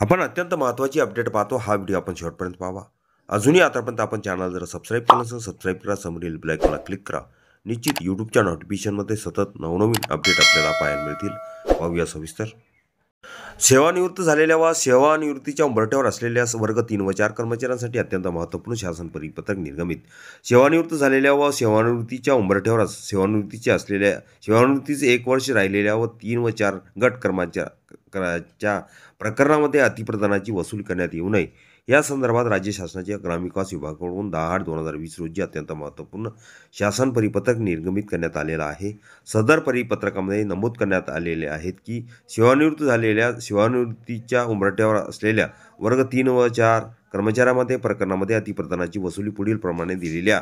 आपण अत्यंत महत्त्वाची अपडेट पाहतो हा व्हिडिओ आपण शेवटपर्यंत पाहावा अजूनही आतापर्यंत आपण चॅनल जर सबस्क्राईब केलं असेल सबस्क्राईब करा समोरील ब्लॅकला क्लिक करा निश्चित यूट्यूबच्या नोटिफिकेशनमध्ये सतत नवनवीन अपडेट आपल्याला पाहायला मिळतील पाहूया सविस्तर सेवानिवृत्त झालेल्या वा सेवानिवृत्तीच्या उंबरठ्यावर असलेल्या वर्ग तीन व चार कर्मचाऱ्यांसाठी अत्यंत महत्त्वपूर्ण शासन परिपत्रक निर्गमित सेवानिवृत्त झालेल्या व सेवानिवृत्तीच्या उंबरठ्यावर सेवानिवृत्तीच्या असलेल्या सेवानिवृत्तीचे एक वर्ष राहिलेल्या व तीन व चार गट कर्मचाऱ्या प्रकारच्या प्रकरणामध्ये अतिप्रदानाची वसुली करण्यात येऊ नये या संदर्भात राज्य शासनाच्या ग्रामविकास विभागाकडून दहा आठ दोन हजार वीस रोजी अत्यंत महत्त्वपूर्ण शासन परिपत्रक निर्गमित करण्यात आलेलं आहे सदर परिपत्रकामध्ये नमूद करण्यात आलेले आहेत की सेवानिवृत्त झालेल्या सेवानिवृत्तीच्या उमरट्यावर असलेल्या वर्ग तीन व चार कर्मचाऱ्यामध्ये प्रकरणामध्ये अतिप्रदानाची वसुली पुढील प्रमाणे दिलेल्या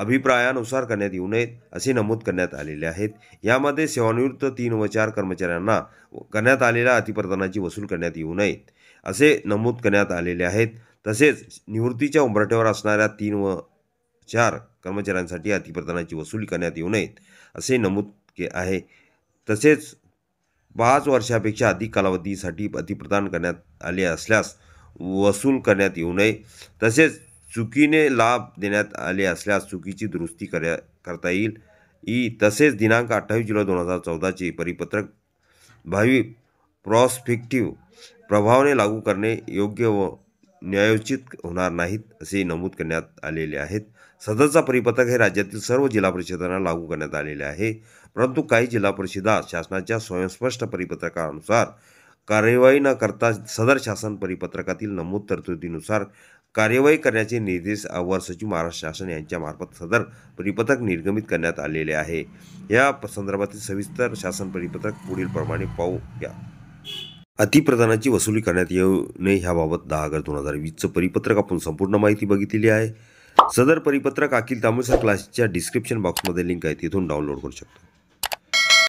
अभिप्रायानुसार करण्यात येऊ नयेत असे नमूद करण्यात आलेले आहेत यामध्ये सेवानिवृत्त तीन व चार कर्मचाऱ्यांना करण्यात आलेल्या अतिप्रदानाची वसूल करण्यात येऊ नयेत असे नमूद करण्यात आलेले आहेत तसेच निवृत्तीच्या उंबरठ्यावर असणाऱ्या तीन व चार कर्मचाऱ्यांसाठी अतिप्रदानाची वसुली करण्यात येऊ नयेत असे नमूद के आहे तसेच पाच वर्षापेक्षा अधिक कालावधीसाठी अतिप्रदान करण्यात आले असल्यास वसूल करण्यात येऊ नये तसेच चुकीने लाभ देण्यात आले असल्यास चुकीची दुरुस्ती करता येईल ई तसेच दिनांक अठ्ठावीस जुलै दोन हजार चौदाचे परिपत्रक भावी प्रॉस्पेक्टिव्ह प्रभावाने लागू करणे योग्य व न्यायोचित होणार नाहीत असे नमूद करण्यात आलेले आहेत सदरचा परिपत्रक हे राज्यातील सर्व जिल्हा परिषदांना लागू करण्यात आलेले आहे परंतु काही जिल्हा परिषदा शासनाच्या स्वयंस्पष्ट परिपत्रकानुसार कार्यवाही न करता सदर शासन परिपत्रकातील नमूद तरतुदीनुसार कार्यवाही करण्याचे निर्देश अवर सचिव महाराष्ट्र शासन यांच्यामार्फत सदर परिपत्रक निर्गमित करण्यात आलेले आहे या संदर्भातील सविस्तर शासन परिपत्रक पुढील प्रमाणे या अतिप्रदानाची वसुली करण्यात येऊ नये ह्याबाबत दहा अगस्त दोन हजार वीसचं परिपत्रक आपण संपूर्ण माहिती बघितलेली आहे सदर परिपत्रक अखिल तामुसर क्लासच्या डिस्क्रिप्शन बॉक्समध्ये लिंक आहे तिथून डाउनलोड करू शकतो